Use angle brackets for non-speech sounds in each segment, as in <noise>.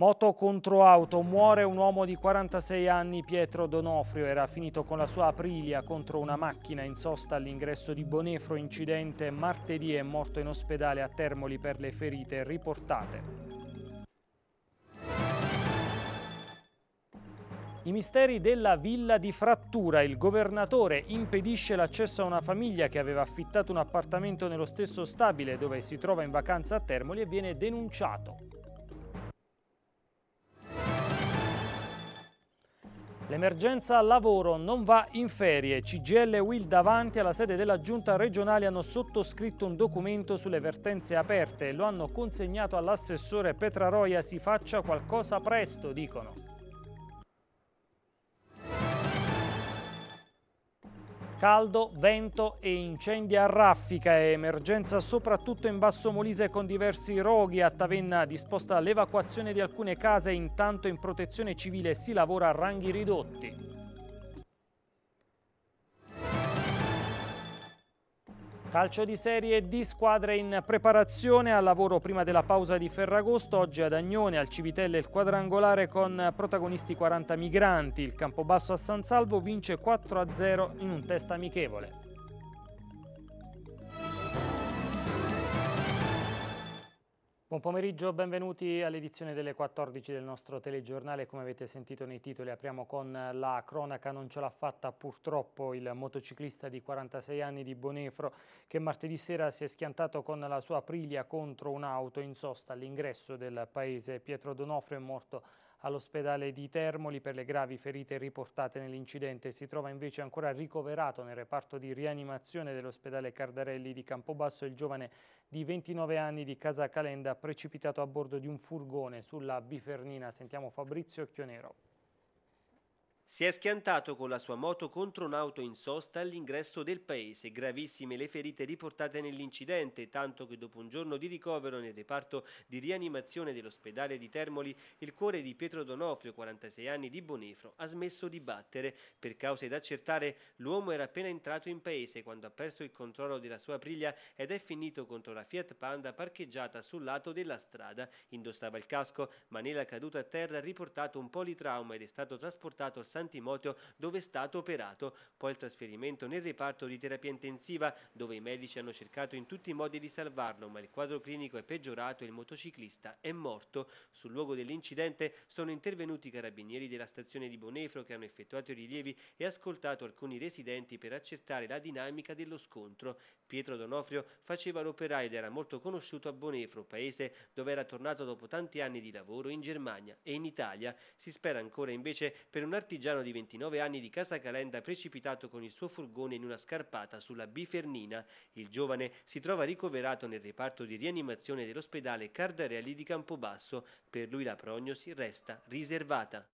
Moto contro auto, muore un uomo di 46 anni, Pietro Donofrio, era finito con la sua Aprilia contro una macchina in sosta all'ingresso di Bonefro, incidente martedì è morto in ospedale a Termoli per le ferite riportate. I misteri della villa di frattura. Il governatore impedisce l'accesso a una famiglia che aveva affittato un appartamento nello stesso stabile dove si trova in vacanza a Termoli e viene denunciato. L'emergenza lavoro non va in ferie. CGL e Will davanti alla sede della giunta regionale hanno sottoscritto un documento sulle vertenze aperte. Lo hanno consegnato all'assessore Petraroia. Si faccia qualcosa presto, dicono. Caldo, vento e incendi a raffica e emergenza soprattutto in Basso Molise con diversi roghi. A Tavenna disposta l'evacuazione di alcune case, intanto in protezione civile si lavora a ranghi ridotti. Calcio di serie D, squadre in preparazione al lavoro prima della pausa di Ferragosto, oggi ad Agnone, al Civitelle il quadrangolare con protagonisti 40 migranti. Il Campobasso a San Salvo vince 4-0 in un test amichevole. Buon pomeriggio, benvenuti all'edizione delle 14 del nostro telegiornale. Come avete sentito nei titoli apriamo con la cronaca, non ce l'ha fatta purtroppo il motociclista di 46 anni di Bonefro che martedì sera si è schiantato con la sua Aprilia contro un'auto in sosta all'ingresso del paese. Pietro Donofro è morto all'ospedale di Termoli per le gravi ferite riportate nell'incidente. Si trova invece ancora ricoverato nel reparto di rianimazione dell'ospedale Cardarelli di Campobasso il giovane di 29 anni di Casa Calenda precipitato a bordo di un furgone sulla Bifernina. Sentiamo Fabrizio Chionero. Si è schiantato con la sua moto contro un'auto in sosta all'ingresso del paese, gravissime le ferite riportate nell'incidente, tanto che dopo un giorno di ricovero nel reparto di rianimazione dell'ospedale di Termoli, il cuore di Pietro Donofrio, 46 anni di Bonifro, ha smesso di battere. Per cause da accertare, l'uomo era appena entrato in paese quando ha perso il controllo della sua priglia ed è finito contro la Fiat Panda parcheggiata sul lato della strada. Indossava il casco, ma nella caduta a terra ha riportato un politrauma ed è stato trasportato al San Sant'Imotio dove è stato operato, poi il trasferimento nel reparto di terapia intensiva dove i medici hanno cercato in tutti i modi di salvarlo ma il quadro clinico è peggiorato e il motociclista è morto. Sul luogo dell'incidente sono intervenuti i carabinieri della stazione di Bonefro che hanno effettuato i rilievi e ascoltato alcuni residenti per accertare la dinamica dello scontro. Pietro Donofrio faceva l'operaio ed era molto conosciuto a Bonefro, paese dove era tornato dopo tanti anni di lavoro in Germania e in Italia. Si spera ancora invece per un artigiano marchigiano di 29 anni di Casa Calenda precipitato con il suo furgone in una scarpata sulla Bifernina. Il giovane si trova ricoverato nel reparto di rianimazione dell'ospedale Cardarelli di Campobasso. Per lui la prognosi resta riservata.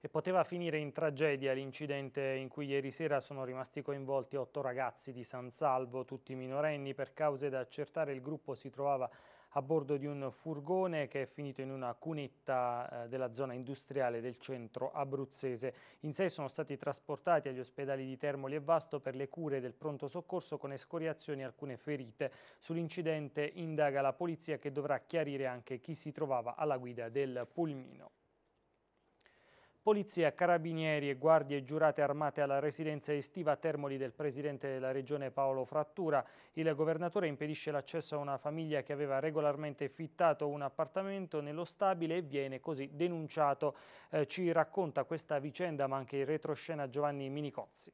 E poteva finire in tragedia l'incidente in cui ieri sera sono rimasti coinvolti otto ragazzi di San Salvo, tutti minorenni. Per cause da accertare il gruppo si trovava a bordo di un furgone che è finito in una cunetta eh, della zona industriale del centro abruzzese. In sé sono stati trasportati agli ospedali di Termoli e Vasto per le cure del pronto soccorso con escoriazioni e alcune ferite. Sull'incidente indaga la polizia che dovrà chiarire anche chi si trovava alla guida del pulmino. Polizia, carabinieri e guardie giurate armate alla residenza estiva a Termoli del presidente della regione Paolo Frattura. Il governatore impedisce l'accesso a una famiglia che aveva regolarmente fittato un appartamento nello stabile e viene così denunciato. Eh, ci racconta questa vicenda ma anche in retroscena Giovanni Minicozzi.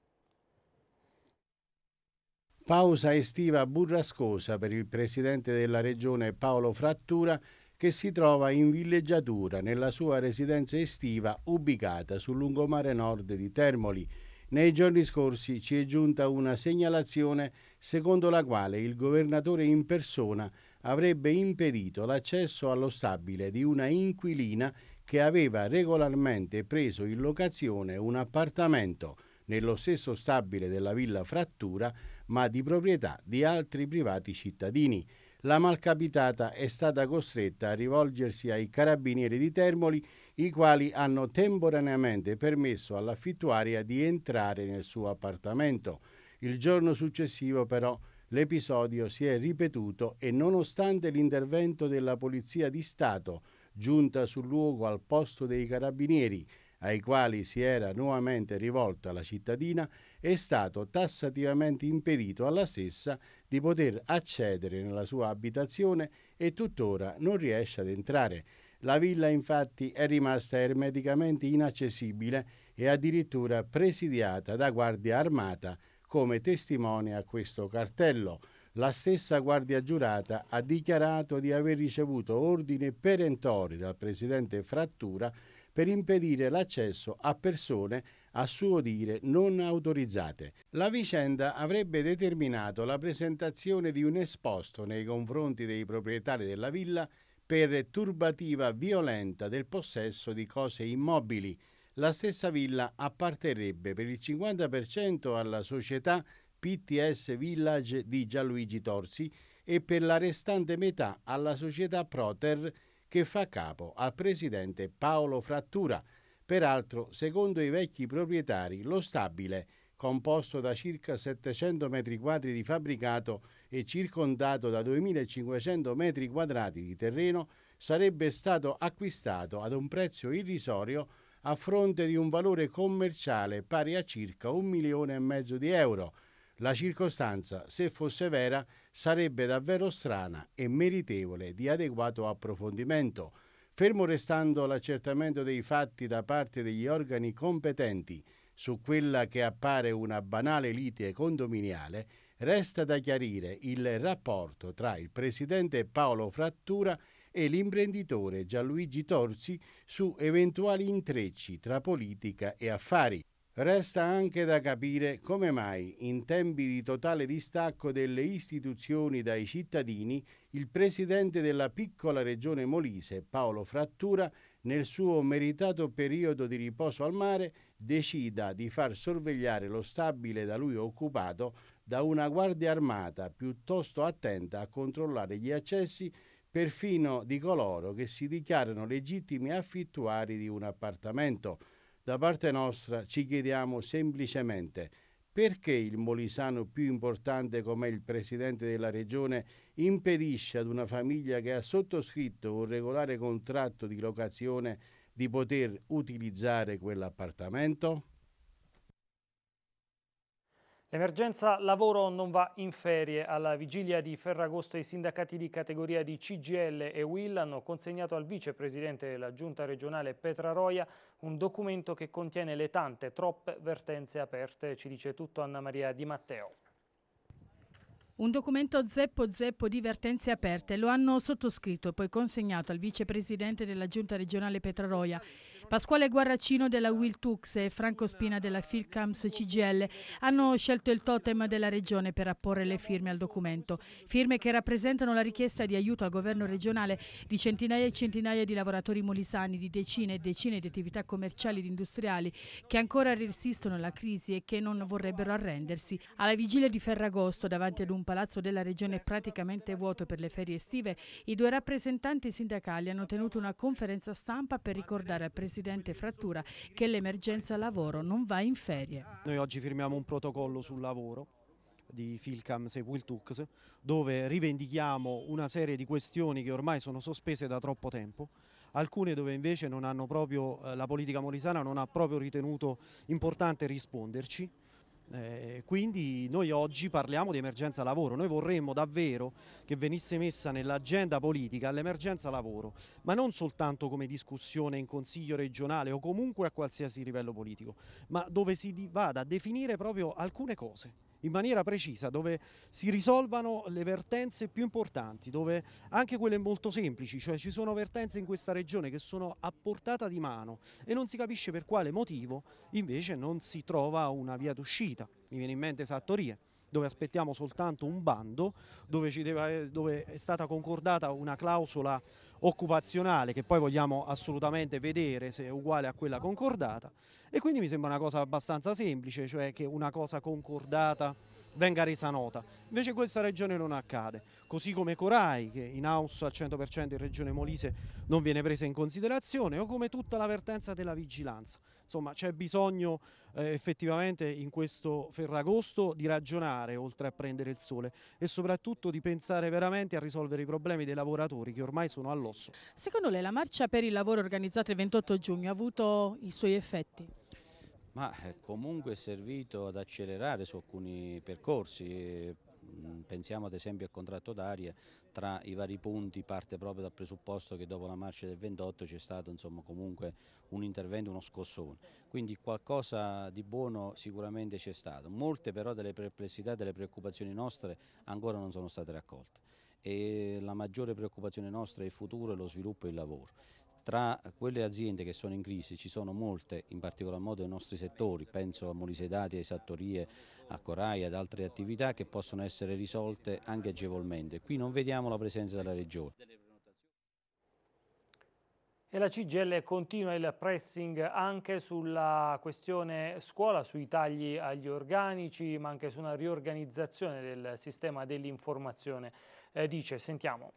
Pausa estiva burrascosa per il presidente della regione Paolo Frattura che si trova in villeggiatura nella sua residenza estiva ubicata sul lungomare nord di Termoli. Nei giorni scorsi ci è giunta una segnalazione secondo la quale il governatore in persona avrebbe impedito l'accesso allo stabile di una inquilina che aveva regolarmente preso in locazione un appartamento nello stesso stabile della Villa Frattura, ma di proprietà di altri privati cittadini la malcapitata è stata costretta a rivolgersi ai carabinieri di Termoli, i quali hanno temporaneamente permesso all'affittuaria di entrare nel suo appartamento. Il giorno successivo però l'episodio si è ripetuto e nonostante l'intervento della Polizia di Stato, giunta sul luogo al posto dei carabinieri, ai quali si era nuovamente rivolta la cittadina, è stato tassativamente impedito alla stessa di poter accedere nella sua abitazione e tuttora non riesce ad entrare. La villa infatti è rimasta ermeticamente inaccessibile e addirittura presidiata da guardia armata, come testimonia questo cartello. La stessa guardia giurata ha dichiarato di aver ricevuto ordini perentori dal presidente Frattura per impedire l'accesso a persone che a suo dire non autorizzate. La vicenda avrebbe determinato la presentazione di un esposto nei confronti dei proprietari della villa per turbativa violenta del possesso di cose immobili. La stessa villa apparterebbe per il 50% alla società PTS Village di Gianluigi Torsi e per la restante metà alla società Proter che fa capo al presidente Paolo Frattura. Peraltro, secondo i vecchi proprietari, lo stabile, composto da circa 700 metri quadri di fabbricato e circondato da 2500 metri quadrati di terreno, sarebbe stato acquistato ad un prezzo irrisorio a fronte di un valore commerciale pari a circa un milione e mezzo di euro. La circostanza, se fosse vera, sarebbe davvero strana e meritevole di adeguato approfondimento fermo restando l'accertamento dei fatti da parte degli organi competenti su quella che appare una banale lite condominiale, resta da chiarire il rapporto tra il presidente Paolo Frattura e l'imprenditore Gianluigi Torsi su eventuali intrecci tra politica e affari. Resta anche da capire come mai, in tempi di totale distacco delle istituzioni dai cittadini, il presidente della piccola regione Molise, Paolo Frattura, nel suo meritato periodo di riposo al mare, decida di far sorvegliare lo stabile da lui occupato da una guardia armata piuttosto attenta a controllare gli accessi perfino di coloro che si dichiarano legittimi affittuari di un appartamento. Da parte nostra ci chiediamo semplicemente perché il molisano più importante come il presidente della regione impedisce ad una famiglia che ha sottoscritto un regolare contratto di locazione di poter utilizzare quell'appartamento? L'emergenza lavoro non va in ferie. Alla vigilia di Ferragosto i sindacati di categoria di CGL e Will hanno consegnato al vicepresidente della giunta regionale Petra Roia un documento che contiene le tante, troppe vertenze aperte. Ci dice tutto Anna Maria Di Matteo. Un documento zeppo zeppo di vertenze aperte lo hanno sottoscritto e poi consegnato al vicepresidente della giunta regionale Petraroia, Pasquale Guarracino della Will Tux e Franco Spina della Filcams CGL. Hanno scelto il totem della regione per apporre le firme al documento, firme che rappresentano la richiesta di aiuto al governo regionale di centinaia e centinaia di lavoratori molisani, di decine e decine di attività commerciali ed industriali che ancora resistono alla crisi e che non vorrebbero arrendersi. Alla vigilia di Ferragosto, davanti ad un palazzo della regione praticamente vuoto per le ferie estive, i due rappresentanti sindacali hanno tenuto una conferenza stampa per ricordare al presidente Frattura che l'emergenza lavoro non va in ferie. Noi oggi firmiamo un protocollo sul lavoro di Filcam Sepultux, dove rivendichiamo una serie di questioni che ormai sono sospese da troppo tempo, alcune dove invece proprio, eh, la politica molisana non ha proprio ritenuto importante risponderci eh, quindi noi oggi parliamo di emergenza lavoro, noi vorremmo davvero che venisse messa nell'agenda politica l'emergenza lavoro, ma non soltanto come discussione in consiglio regionale o comunque a qualsiasi livello politico, ma dove si vada a definire proprio alcune cose in maniera precisa, dove si risolvano le vertenze più importanti, dove anche quelle molto semplici, cioè ci sono vertenze in questa regione che sono a portata di mano e non si capisce per quale motivo invece non si trova una via d'uscita. Mi viene in mente Sattorie, dove aspettiamo soltanto un bando, dove, deve, dove è stata concordata una clausola occupazionale che poi vogliamo assolutamente vedere se è uguale a quella concordata e quindi mi sembra una cosa abbastanza semplice, cioè che una cosa concordata venga resa nota. Invece questa regione non accade, così come Corai che in house al 100% in regione Molise non viene presa in considerazione o come tutta la vertenza della vigilanza. Insomma c'è bisogno eh, effettivamente in questo Ferragosto di ragionare oltre a prendere il sole e soprattutto di pensare veramente a risolvere i problemi dei lavoratori che ormai sono all'osso. Secondo lei la marcia per il lavoro organizzata il 28 giugno ha avuto i suoi effetti? Ma eh, comunque è servito ad accelerare su alcuni percorsi, mm, pensiamo ad esempio al contratto d'aria, tra i vari punti parte proprio dal presupposto che dopo la marcia del 28 c'è stato insomma, comunque un intervento, uno scossone, quindi qualcosa di buono sicuramente c'è stato, molte però delle perplessità, delle preoccupazioni nostre ancora non sono state raccolte e la maggiore preoccupazione nostra è il futuro, e lo sviluppo e il lavoro tra quelle aziende che sono in crisi ci sono molte, in particolar modo i nostri settori, penso a Molise Dati, a Esattorie, a Corai, ad altre attività che possono essere risolte anche agevolmente. Qui non vediamo la presenza della Regione. E la CGL continua il pressing anche sulla questione scuola, sui tagli agli organici, ma anche su una riorganizzazione del sistema dell'informazione. Eh, dice, sentiamo.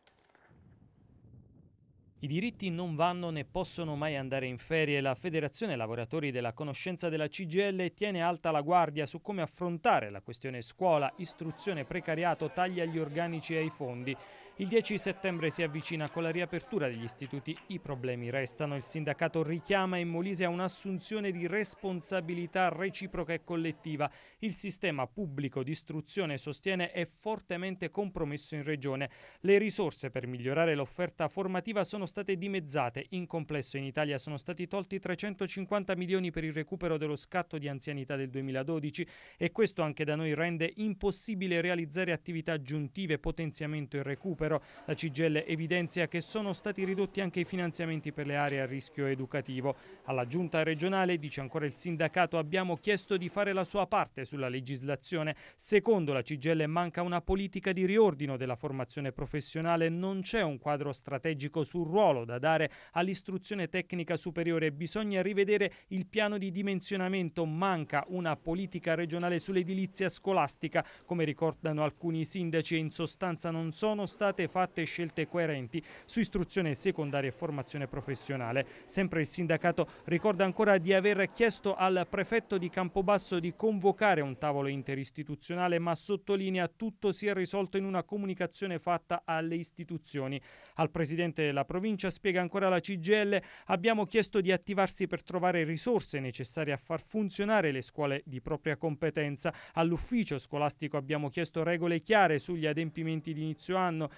I diritti non vanno né possono mai andare in ferie. La Federazione Lavoratori della Conoscenza della CGL tiene alta la guardia su come affrontare la questione scuola, istruzione, precariato, tagli agli organici e ai fondi. Il 10 settembre si avvicina con la riapertura degli istituti, i problemi restano. Il sindacato richiama in Molise a un'assunzione di responsabilità reciproca e collettiva. Il sistema pubblico di istruzione, sostiene, è fortemente compromesso in regione. Le risorse per migliorare l'offerta formativa sono state dimezzate. In complesso in Italia sono stati tolti 350 milioni per il recupero dello scatto di anzianità del 2012 e questo anche da noi rende impossibile realizzare attività aggiuntive, potenziamento e recupero recupero. La CGL evidenzia che sono stati ridotti anche i finanziamenti per le aree a rischio educativo. Alla giunta regionale, dice ancora il sindacato, abbiamo chiesto di fare la sua parte sulla legislazione. Secondo la CGL manca una politica di riordino della formazione professionale, non c'è un quadro strategico sul ruolo da dare all'istruzione tecnica superiore, bisogna rivedere il piano di dimensionamento, manca una politica regionale sull'edilizia scolastica, come ricordano alcuni sindaci e in sostanza non sono stati state fatte scelte coerenti su istruzione secondaria e formazione professionale. Sempre il sindacato ricorda ancora di aver chiesto al prefetto di Campobasso di convocare un tavolo interistituzionale, ma sottolinea tutto si è risolto in una comunicazione fatta alle istituzioni. Al presidente della provincia spiega ancora la CGL abbiamo chiesto di attivarsi per trovare risorse necessarie a far funzionare le scuole di propria competenza. All'ufficio scolastico abbiamo chiesto regole chiare sugli adempimenti di inizio anno,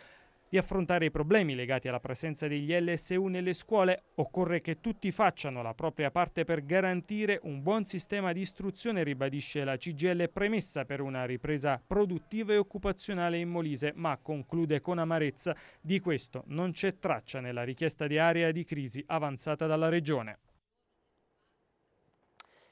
di affrontare i problemi legati alla presenza degli LSU nelle scuole, occorre che tutti facciano la propria parte per garantire un buon sistema di istruzione, ribadisce la CGL premessa per una ripresa produttiva e occupazionale in Molise, ma conclude con amarezza di questo non c'è traccia nella richiesta di area di crisi avanzata dalla Regione.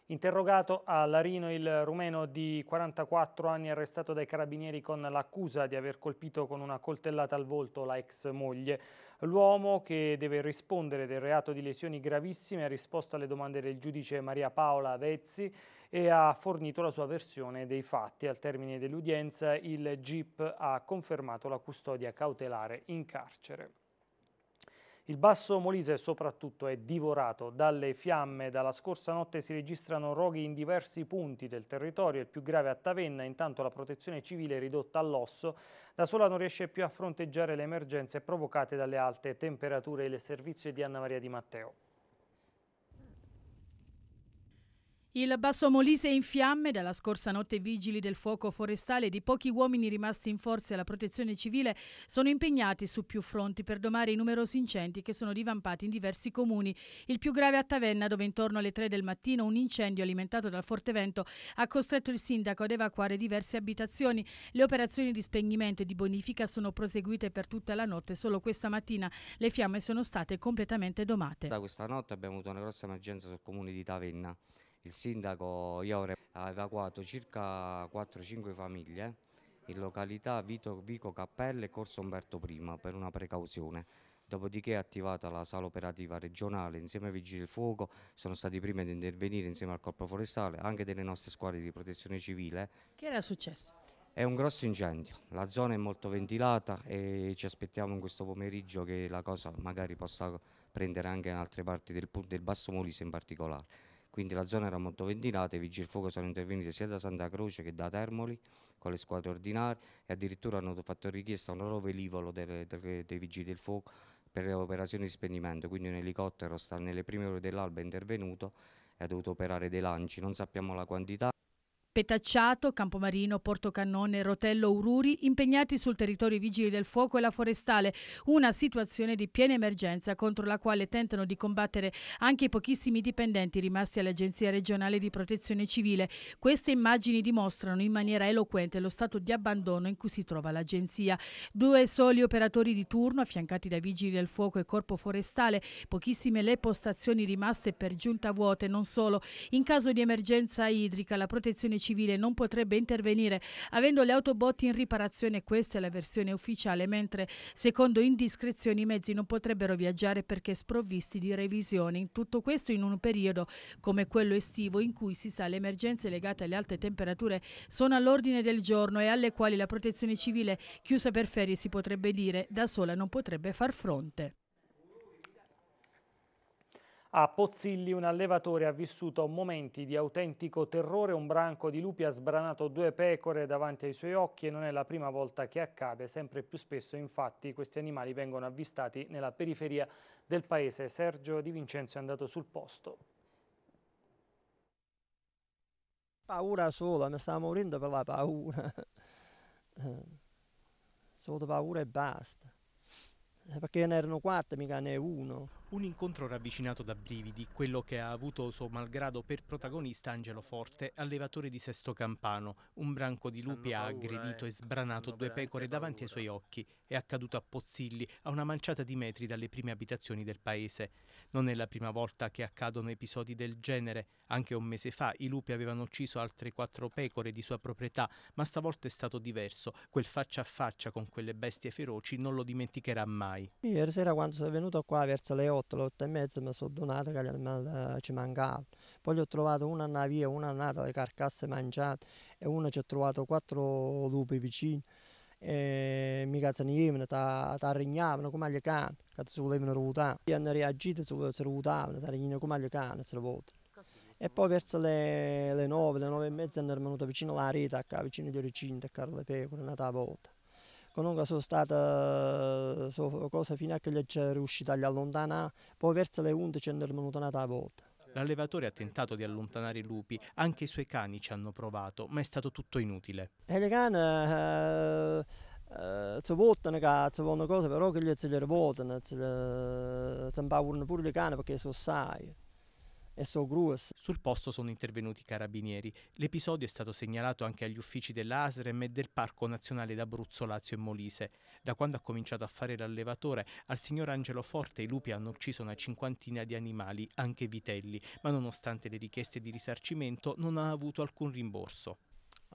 Interrogato a Larino il rumeno di 44 anni arrestato dai carabinieri con l'accusa di aver colpito con una coltellata al volto la ex moglie. L'uomo che deve rispondere del reato di lesioni gravissime ha risposto alle domande del giudice Maria Paola Vezzi e ha fornito la sua versione dei fatti. Al termine dell'udienza il GIP ha confermato la custodia cautelare in carcere. Il basso Molise soprattutto è divorato dalle fiamme. Dalla scorsa notte si registrano roghi in diversi punti del territorio, il più grave a Tavenna, intanto la protezione civile è ridotta all'osso, da sola non riesce più a fronteggiare le emergenze provocate dalle alte temperature e il servizio di Anna Maria Di Matteo. Il Basso Molise è in fiamme, dalla scorsa notte i vigili del fuoco forestale di pochi uomini rimasti in forza alla protezione civile sono impegnati su più fronti per domare i numerosi incendi che sono divampati in diversi comuni. Il più grave a Tavenna, dove intorno alle 3 del mattino un incendio alimentato dal forte vento ha costretto il sindaco ad evacuare diverse abitazioni. Le operazioni di spegnimento e di bonifica sono proseguite per tutta la notte, solo questa mattina le fiamme sono state completamente domate. Da questa notte abbiamo avuto una grossa emergenza sul comune di Tavenna il sindaco Iore ha evacuato circa 4-5 famiglie in località Vito, Vico Cappelle e Corso Umberto I per una precauzione. Dopodiché è attivata la sala operativa regionale insieme ai Vigili del Fuoco, sono stati i primi ad intervenire insieme al Corpo Forestale, anche delle nostre squadre di protezione civile. Che era successo? È un grosso incendio, la zona è molto ventilata e ci aspettiamo in questo pomeriggio che la cosa magari possa prendere anche in altre parti del, del Basso Molise in particolare quindi la zona era molto ventilata e i vigili del fuoco sono intervenuti sia da Santa Croce che da Termoli con le squadre ordinarie e addirittura hanno fatto richiesta a un loro velivolo delle, delle, dei vigili del fuoco per le operazioni di spegnimento, quindi un elicottero sta nelle prime ore dell'alba è intervenuto e ha dovuto operare dei lanci, non sappiamo la quantità. Petacciato, Campomarino, Portocannone, Rotello, Ururi, impegnati sul territorio i vigili del fuoco e la forestale, una situazione di piena emergenza contro la quale tentano di combattere anche i pochissimi dipendenti rimasti all'Agenzia regionale di protezione civile. Queste immagini dimostrano in maniera eloquente lo stato di abbandono in cui si trova l'Agenzia. Due soli operatori di turno, affiancati da vigili del fuoco e corpo forestale, pochissime le postazioni rimaste per giunta vuote, non solo. In caso di emergenza idrica, la protezione civile civile non potrebbe intervenire avendo le autobot in riparazione, questa è la versione ufficiale, mentre secondo indiscrezioni i mezzi non potrebbero viaggiare perché sprovvisti di revisione. In tutto questo in un periodo come quello estivo in cui si sa le emergenze legate alle alte temperature sono all'ordine del giorno e alle quali la protezione civile chiusa per ferie si potrebbe dire da sola non potrebbe far fronte. A Pozzilli un allevatore ha vissuto momenti di autentico terrore, un branco di lupi ha sbranato due pecore davanti ai suoi occhi e non è la prima volta che accade, sempre più spesso infatti questi animali vengono avvistati nella periferia del paese. Sergio Di Vincenzo è andato sul posto. Paura sola, mi stavo morendo per la paura. <laughs> Solo paura e basta. Eh, perché ne erano quattro, mica ne è uno. Un incontro ravvicinato da brividi, quello che ha avuto suo malgrado per protagonista Angelo Forte, allevatore di Sesto Campano, un branco di lupi ha aggredito e eh. sbranato due pecore davanti ai suoi occhi è accaduto a Pozzilli, a una manciata di metri dalle prime abitazioni del paese. Non è la prima volta che accadono episodi del genere. Anche un mese fa i lupi avevano ucciso altre quattro pecore di sua proprietà, ma stavolta è stato diverso. Quel faccia a faccia con quelle bestie feroci non lo dimenticherà mai. Ieri sera quando sono venuto qua verso le 8, le 8 e mezza mi sono donato che eh, ci mancava. Poi ho trovato una navia, una nata, le carcasse mangiate e una ci ha trovato quattro lupi vicini e mi migazzanijevna, ta, ta regnavna come agli cani, che si volevano ruotare. E hanno reagito, si ruotavano, ta regnavano come agli cani, si ruotavano. E poi verso le, le 9, le 9 e mezza hanno venuto vicino alla rete, vicino agli recinti, a le pecore, nata a volta. Comunque sono stata sono cose fino a che le è riuscito a allontanare, poi verso le 11 hanno venuto nata a volta. L'allevatore ha tentato di allontanare i lupi, anche i suoi cani ci hanno provato, ma è stato tutto inutile. E eh, le cane... Eh, eh, ci votano cazzo, vogliono cose però che gli si le votano, ci impaurano pure le cane perché sono sai. Sul posto sono intervenuti i carabinieri. L'episodio è stato segnalato anche agli uffici dell'ASREM e del Parco Nazionale d'Abruzzo, Lazio e Molise. Da quando ha cominciato a fare l'allevatore, al signor Angelo Forte i lupi hanno ucciso una cinquantina di animali, anche vitelli, ma nonostante le richieste di risarcimento non ha avuto alcun rimborso.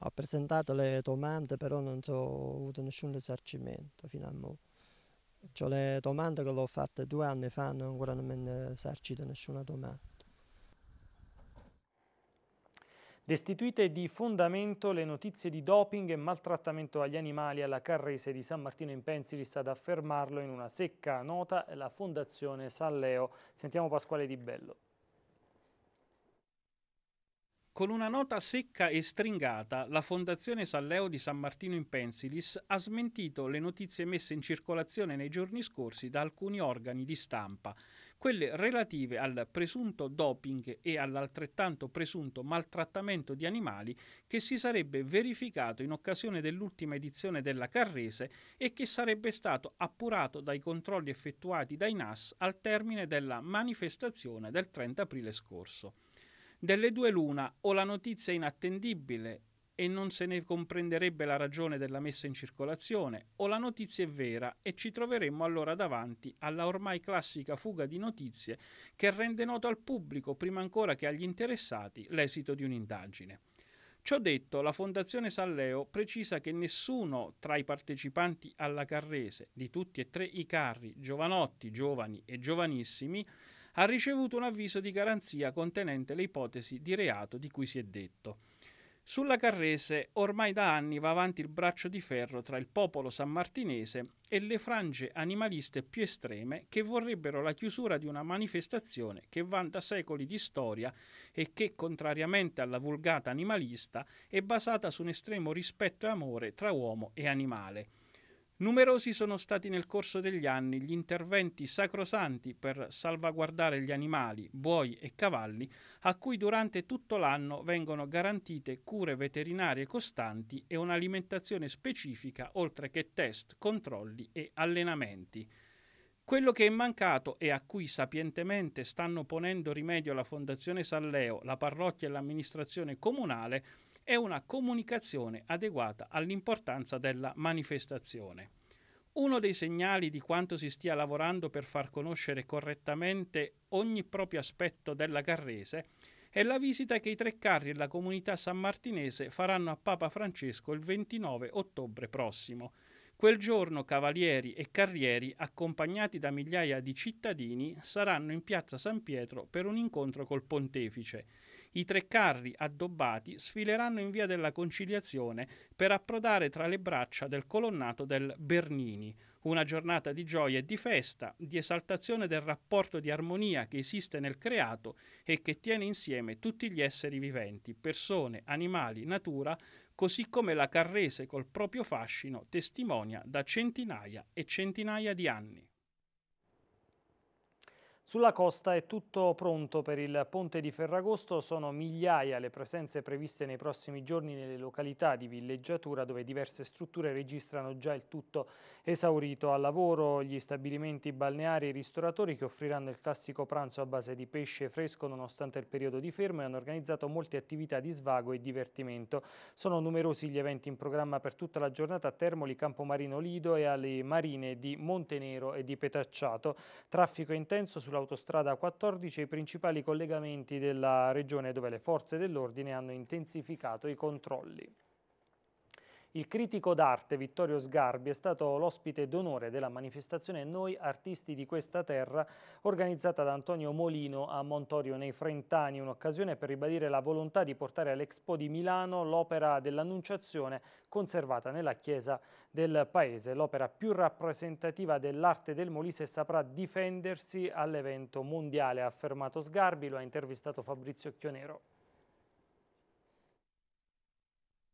Ho presentato le domande, però non ho avuto nessun risarcimento fino a mo'. Cioè, le domande che l'ho fatte due anni fa non ancora non mi hanno risarcito nessuna domanda. Destituite di fondamento le notizie di doping e maltrattamento agli animali alla Carrese di San Martino in Pensilis ad affermarlo in una secca nota la Fondazione San Leo. Sentiamo Pasquale Di Bello. Con una nota secca e stringata, la Fondazione San Leo di San Martino in Pensilis ha smentito le notizie messe in circolazione nei giorni scorsi da alcuni organi di stampa quelle relative al presunto doping e all'altrettanto presunto maltrattamento di animali che si sarebbe verificato in occasione dell'ultima edizione della Carrese e che sarebbe stato appurato dai controlli effettuati dai NAS al termine della manifestazione del 30 aprile scorso. Delle due l'una, o la notizia è inattendibile e non se ne comprenderebbe la ragione della messa in circolazione, o la notizia è vera e ci troveremmo allora davanti alla ormai classica fuga di notizie che rende noto al pubblico, prima ancora che agli interessati, l'esito di un'indagine. Ciò detto, la Fondazione Salleo precisa che nessuno tra i partecipanti alla Carrese, di tutti e tre i carri, giovanotti, giovani e giovanissimi, ha ricevuto un avviso di garanzia contenente le ipotesi di reato di cui si è detto. Sulla Carrese ormai da anni va avanti il braccio di ferro tra il popolo sammartinese e le frange animaliste più estreme che vorrebbero la chiusura di una manifestazione che vanta secoli di storia e che, contrariamente alla vulgata animalista, è basata su un estremo rispetto e amore tra uomo e animale. Numerosi sono stati nel corso degli anni gli interventi sacrosanti per salvaguardare gli animali, buoi e cavalli, a cui durante tutto l'anno vengono garantite cure veterinarie costanti e un'alimentazione specifica, oltre che test, controlli e allenamenti. Quello che è mancato e a cui sapientemente stanno ponendo rimedio la Fondazione Salleo, la parrocchia e l'amministrazione comunale è e una comunicazione adeguata all'importanza della manifestazione. Uno dei segnali di quanto si stia lavorando per far conoscere correttamente ogni proprio aspetto della Carrese è la visita che i tre carri e la comunità sammartinese faranno a Papa Francesco il 29 ottobre prossimo. Quel giorno cavalieri e carrieri, accompagnati da migliaia di cittadini, saranno in piazza San Pietro per un incontro col pontefice i tre carri addobbati sfileranno in via della Conciliazione per approdare tra le braccia del colonnato del Bernini. Una giornata di gioia e di festa, di esaltazione del rapporto di armonia che esiste nel creato e che tiene insieme tutti gli esseri viventi, persone, animali, natura, così come la Carrese col proprio fascino testimonia da centinaia e centinaia di anni. Sulla costa è tutto pronto per il ponte di Ferragosto, sono migliaia le presenze previste nei prossimi giorni nelle località di villeggiatura dove diverse strutture registrano già il tutto esaurito. Al lavoro gli stabilimenti balneari e i ristoratori che offriranno il classico pranzo a base di pesce fresco nonostante il periodo di fermo e hanno organizzato molte attività di svago e divertimento. Sono numerosi gli eventi in programma per tutta la giornata a Termoli, Campomarino Lido e alle marine di Montenero e di Petacciato. Traffico intenso sulla sull'autostrada 14 e i principali collegamenti della regione dove le forze dell'ordine hanno intensificato i controlli. Il critico d'arte Vittorio Sgarbi è stato l'ospite d'onore della manifestazione Noi Artisti di questa terra organizzata da Antonio Molino a Montorio nei Frentani, un'occasione per ribadire la volontà di portare all'Expo di Milano l'opera dell'Annunciazione conservata nella chiesa del paese. L'opera più rappresentativa dell'arte del Molise saprà difendersi all'evento mondiale, ha affermato Sgarbi, lo ha intervistato Fabrizio Chionero.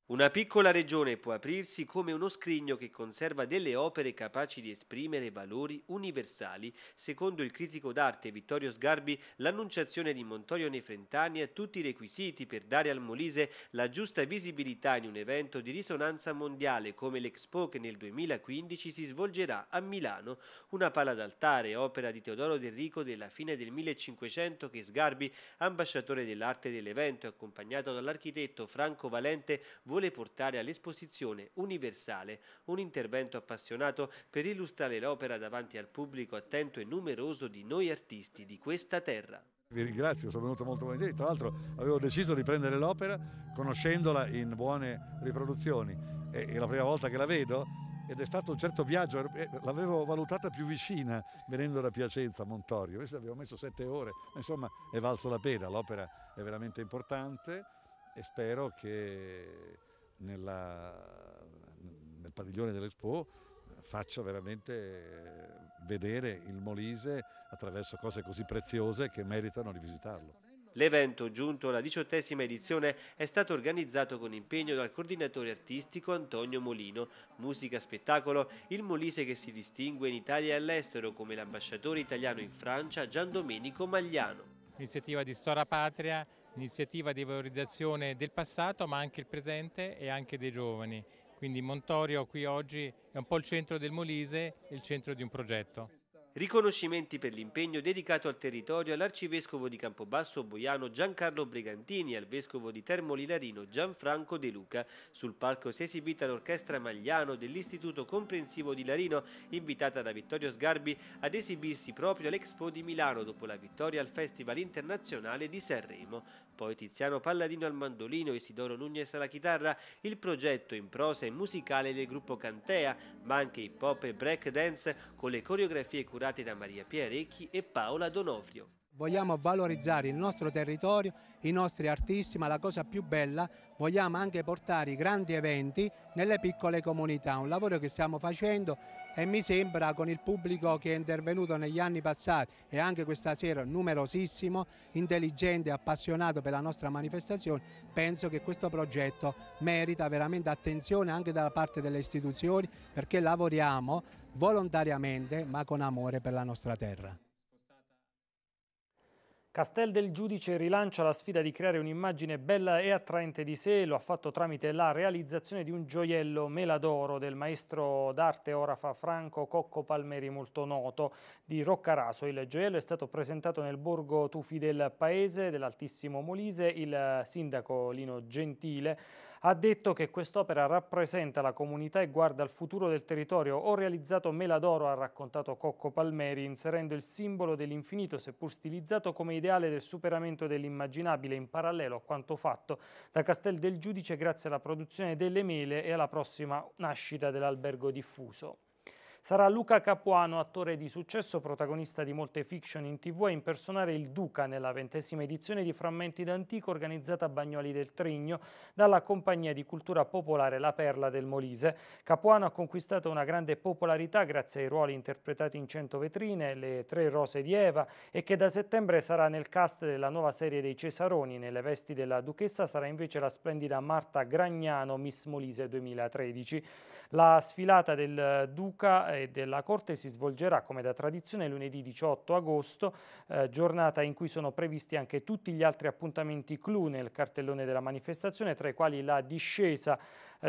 Una piccola regione può aprirsi come uno scrigno che conserva delle opere capaci di esprimere valori universali. Secondo il critico d'arte Vittorio Sgarbi, l'annunciazione di Montorio Nefrentani ha tutti i requisiti per dare al Molise la giusta visibilità in un evento di risonanza mondiale come l'Expo che nel 2015 si svolgerà a Milano. Una pala d'altare, opera di Teodoro De Rico della fine del 1500 che Sgarbi, ambasciatore dell'arte dell'evento, e accompagnato dall'architetto Franco Valente, vuole portare all'esposizione universale un intervento appassionato per illustrare l'opera davanti al pubblico attento e numeroso di noi artisti di questa terra. Vi ringrazio, sono venuto molto volentieri. Tra l'altro avevo deciso di prendere l'opera conoscendola in buone riproduzioni. È la prima volta che la vedo ed è stato un certo viaggio, eh, l'avevo valutata più vicina venendo da Piacenza a Montorio, questa avevo messo sette ore, insomma è valso la pena, l'opera è veramente importante e spero che nella, nel padiglione dell'Expo faccia veramente eh, vedere il Molise attraverso cose così preziose che meritano di visitarlo. L'evento, giunto alla diciottesima edizione, è stato organizzato con impegno dal coordinatore artistico Antonio Molino. Musica spettacolo, il Molise che si distingue in Italia e all'estero come l'ambasciatore italiano in Francia Gian Domenico Magliano. Iniziativa di Stora Patria un'iniziativa di valorizzazione del passato ma anche il presente e anche dei giovani. Quindi Montorio qui oggi è un po' il centro del Molise il centro di un progetto. Riconoscimenti per l'impegno dedicato al territorio all'arcivescovo di Campobasso Boiano Giancarlo Brigantini e al vescovo di Termoli Larino Gianfranco De Luca. Sul palco si è esibita l'orchestra Magliano dell'Istituto Comprensivo di Larino, invitata da Vittorio Sgarbi ad esibirsi proprio all'Expo di Milano dopo la vittoria al Festival Internazionale di Sanremo poi Tiziano Palladino al mandolino, Isidoro Nunez alla chitarra, il progetto in prosa e musicale del gruppo Cantea, ma anche hip hop e break dance con le coreografie curate da Maria Pia Pierecchi e Paola Donofrio. Vogliamo valorizzare il nostro territorio, i nostri artisti, ma la cosa più bella, vogliamo anche portare i grandi eventi nelle piccole comunità, un lavoro che stiamo facendo e mi sembra con il pubblico che è intervenuto negli anni passati e anche questa sera numerosissimo, intelligente e appassionato per la nostra manifestazione, penso che questo progetto merita veramente attenzione anche da parte delle istituzioni perché lavoriamo volontariamente ma con amore per la nostra terra. Castel del Giudice rilancia la sfida di creare un'immagine bella e attraente di sé, lo ha fatto tramite la realizzazione di un gioiello mela d'oro del maestro d'arte orafa Franco Cocco Palmeri molto noto di Roccaraso. Il gioiello è stato presentato nel borgo Tufi del Paese dell'Altissimo Molise, il sindaco Lino Gentile ha detto che quest'opera rappresenta la comunità e guarda al futuro del territorio. Ho realizzato mela d'oro, ha raccontato Cocco Palmeri, inserendo il simbolo dell'infinito, seppur stilizzato come ideale del superamento dell'immaginabile, in parallelo a quanto fatto da Castel del Giudice grazie alla produzione delle mele e alla prossima nascita dell'albergo diffuso. Sarà Luca Capuano, attore di successo, protagonista di molte fiction in tv, a impersonare il Duca nella ventesima edizione di Frammenti d'Antico organizzata a Bagnoli del Trigno dalla compagnia di cultura popolare La Perla del Molise. Capuano ha conquistato una grande popolarità grazie ai ruoli interpretati in 100 vetrine, Le tre rose di Eva e che da settembre sarà nel cast della nuova serie dei Cesaroni. Nelle vesti della duchessa sarà invece la splendida Marta Gragnano, Miss Molise 2013. La sfilata del Duca della Corte si svolgerà come da tradizione lunedì 18 agosto, eh, giornata in cui sono previsti anche tutti gli altri appuntamenti clou nel cartellone della manifestazione, tra i quali la discesa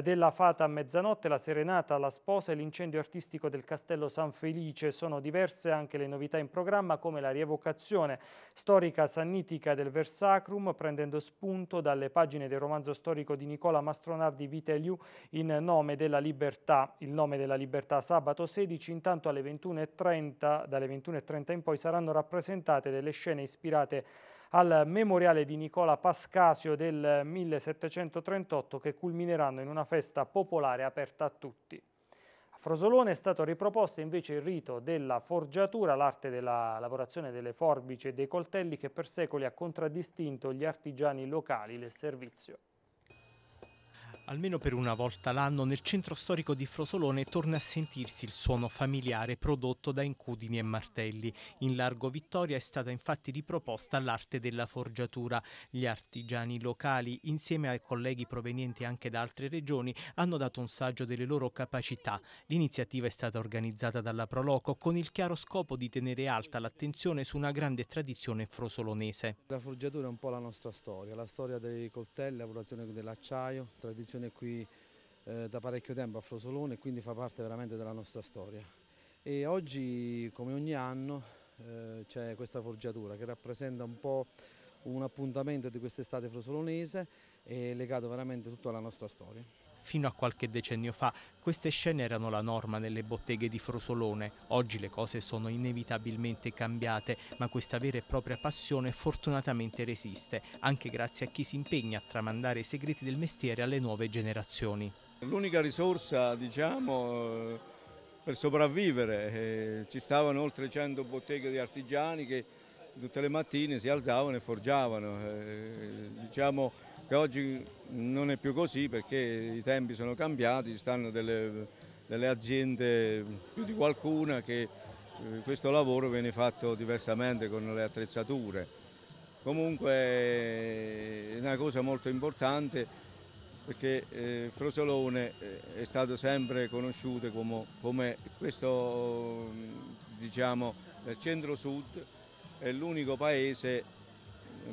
della fata a mezzanotte, la serenata alla sposa e l'incendio artistico del Castello San Felice. Sono diverse anche le novità in programma come la rievocazione storica sannitica del Versacrum prendendo spunto dalle pagine del romanzo storico di Nicola Mastronardi Viteliu in nome della libertà. Il nome della libertà sabato 16 intanto alle 21.30 dalle 21.30 in poi saranno rappresentate delle scene ispirate al memoriale di Nicola Pascasio del 1738 che culmineranno in una festa popolare aperta a tutti. A Frosolone è stato riproposto invece il rito della forgiatura, l'arte della lavorazione delle forbici e dei coltelli che per secoli ha contraddistinto gli artigiani locali del servizio. Almeno per una volta l'anno nel centro storico di Frosolone torna a sentirsi il suono familiare prodotto da incudini e martelli. In largo Vittoria è stata infatti riproposta l'arte della forgiatura. Gli artigiani locali, insieme ai colleghi provenienti anche da altre regioni, hanno dato un saggio delle loro capacità. L'iniziativa è stata organizzata dalla Proloco con il chiaro scopo di tenere alta l'attenzione su una grande tradizione frosolonese. La forgiatura è un po' la nostra storia, la storia dei coltelli, la lavorazione dell'acciaio, tradizione formazione qui eh, da parecchio tempo a Frosolone e quindi fa parte veramente della nostra storia. E oggi, come ogni anno, eh, c'è questa forgiatura che rappresenta un po' un appuntamento di quest'estate frosolonese e legato veramente tutto alla nostra storia fino a qualche decennio fa queste scene erano la norma nelle botteghe di Frosolone. Oggi le cose sono inevitabilmente cambiate, ma questa vera e propria passione fortunatamente resiste, anche grazie a chi si impegna a tramandare i segreti del mestiere alle nuove generazioni. L'unica risorsa, diciamo, eh, per sopravvivere, eh, ci stavano oltre 100 botteghe di artigiani che tutte le mattine si alzavano e forgiavano. Eh, diciamo che oggi non è più così perché i tempi sono cambiati, ci stanno delle, delle aziende più di qualcuna che eh, questo lavoro viene fatto diversamente con le attrezzature. Comunque eh, è una cosa molto importante perché eh, Frosolone eh, è stato sempre conosciuto come, come questo diciamo, eh, centro sud è l'unico paese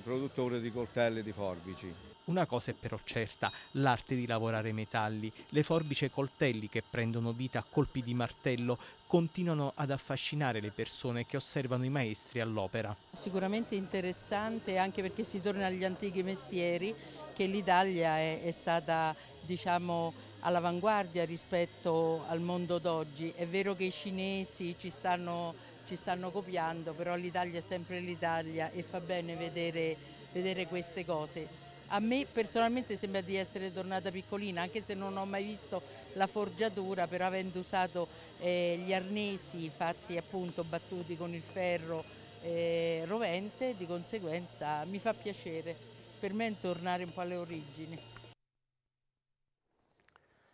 produttore di coltelli e di forbici. Una cosa è però certa, l'arte di lavorare metalli. Le forbici e coltelli che prendono vita a colpi di martello continuano ad affascinare le persone che osservano i maestri all'opera. Sicuramente interessante anche perché si torna agli antichi mestieri che l'Italia è, è stata diciamo, all'avanguardia rispetto al mondo d'oggi. È vero che i cinesi ci stanno ci stanno copiando, però l'Italia è sempre l'Italia e fa bene vedere, vedere, queste cose. A me personalmente sembra di essere tornata piccolina, anche se non ho mai visto la forgiatura, però avendo usato eh, gli arnesi fatti appunto battuti con il ferro eh, rovente, di conseguenza mi fa piacere. Per me è tornare un po' alle origini.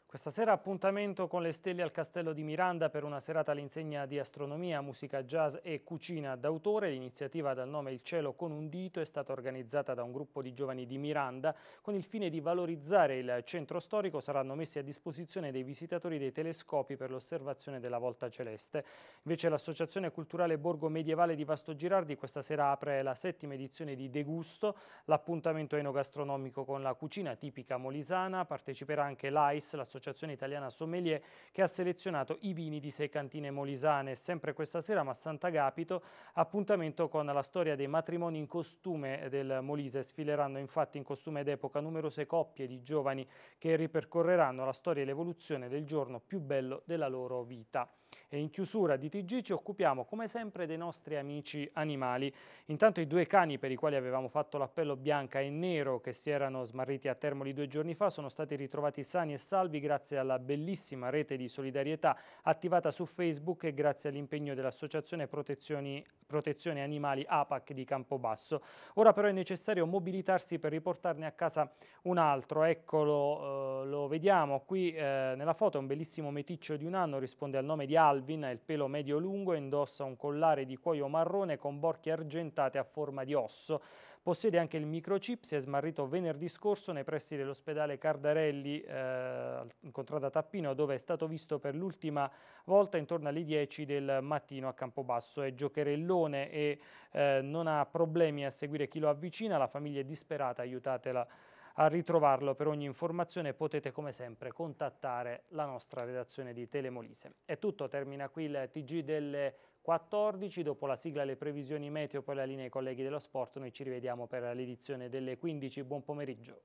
Questa sera appuntamento con le stelle al Castello di Miranda per una serata all'insegna di astronomia, musica jazz e cucina d'autore. L'iniziativa dal nome Il cielo con un dito è stata organizzata da un gruppo di giovani di Miranda con il fine di valorizzare il centro storico. Saranno messi a disposizione dei visitatori dei telescopi per l'osservazione della volta celeste. Invece l'Associazione Culturale Borgo Medievale di Vasto Girardi questa sera apre la settima edizione di Degusto, l'appuntamento enogastronomico con la cucina tipica molisana. Parteciperà anche l'AIS, l'Associazione l'Associazione Italiana Sommelier che ha selezionato i vini di sei cantine molisane. Sempre questa sera ma a Sant'Agapito appuntamento con la storia dei matrimoni in costume del Molise. Sfileranno infatti in costume d'epoca numerose coppie di giovani che ripercorreranno la storia e l'evoluzione del giorno più bello della loro vita. E in chiusura di TG ci occupiamo come sempre dei nostri amici animali. Intanto i due cani per i quali avevamo fatto l'appello Bianca e Nero che si erano smarriti a Termoli due giorni fa sono stati ritrovati sani e salvi grazie alla bellissima rete di solidarietà attivata su Facebook e grazie all'impegno dell'Associazione Protezione Animali APAC di Campobasso. Ora però è necessario mobilitarsi per riportarne a casa un altro, eccolo, eh, lo vediamo qui eh, nella foto, è un bellissimo meticcio di un anno, risponde al nome di Al Calvin ha il pelo medio-lungo e indossa un collare di cuoio marrone con borchie argentate a forma di osso. Possiede anche il microchip, si è smarrito venerdì scorso nei pressi dell'ospedale Cardarelli, eh, incontrata a Tappino, dove è stato visto per l'ultima volta intorno alle 10 del mattino a Campobasso. È giocherellone e eh, non ha problemi a seguire chi lo avvicina, la famiglia è disperata, aiutatela a ritrovarlo per ogni informazione potete come sempre contattare la nostra redazione di Telemolise. È tutto, termina qui il TG delle 14, dopo la sigla le previsioni meteo, poi la linea ai colleghi dello sport, noi ci rivediamo per l'edizione delle 15, buon pomeriggio.